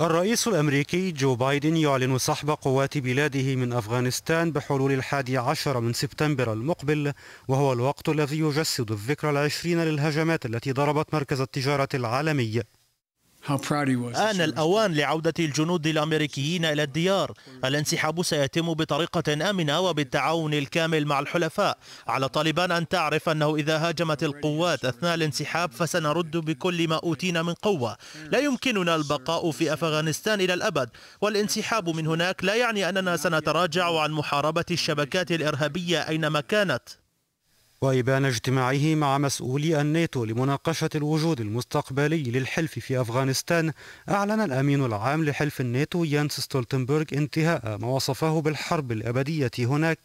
الرئيس الأمريكي جو بايدن يعلن سحب قوات بلاده من أفغانستان بحلول الحادي عشر من سبتمبر المقبل وهو الوقت الذي يجسد الذكرى العشرين للهجمات التي ضربت مركز التجارة العالمي آن الأوان لعودة الجنود الأمريكيين إلى الديار الانسحاب سيتم بطريقة آمنة وبالتعاون الكامل مع الحلفاء على طالبان أن تعرف أنه إذا هاجمت القوات أثناء الانسحاب فسنرد بكل ما أوتينا من قوة لا يمكننا البقاء في أفغانستان إلى الأبد والانسحاب من هناك لا يعني أننا سنتراجع عن محاربة الشبكات الإرهابية أينما كانت وإبان اجتماعه مع مسؤولي الناتو لمناقشة الوجود المستقبلي للحلف في أفغانستان أعلن الأمين العام لحلف الناتو يانس ستولتنبرغ انتهاء ما وصفه بالحرب الأبدية هناك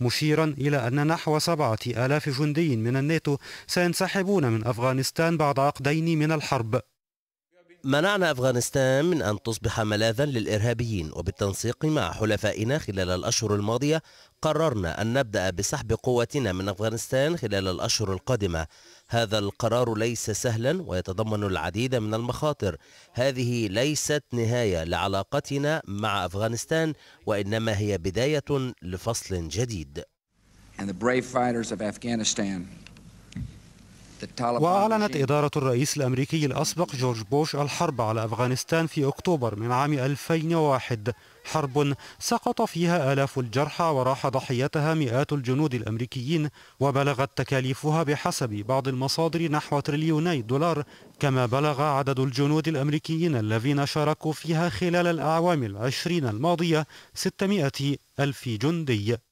مشيرا إلى أن نحو سبعة آلاف جندي من الناتو سينسحبون من أفغانستان بعد عقدين من الحرب منعنا أفغانستان من أن تصبح ملاذا للإرهابيين وبالتنسيق مع حلفائنا خلال الأشهر الماضية قررنا أن نبدأ بسحب قواتنا من أفغانستان خلال الأشهر القادمة هذا القرار ليس سهلا ويتضمن العديد من المخاطر هذه ليست نهاية لعلاقتنا مع أفغانستان وإنما هي بداية لفصل جديد And the brave fighters of Afghanistan وأعلنت إدارة الرئيس الأمريكي الأسبق جورج بوش الحرب على أفغانستان في أكتوبر من عام 2001 حرب سقط فيها آلاف الجرحى وراح ضحيتها مئات الجنود الأمريكيين وبلغت تكاليفها بحسب بعض المصادر نحو تريليوني دولار كما بلغ عدد الجنود الأمريكيين الذين شاركوا فيها خلال الأعوام العشرين الماضية 600 ألف جندي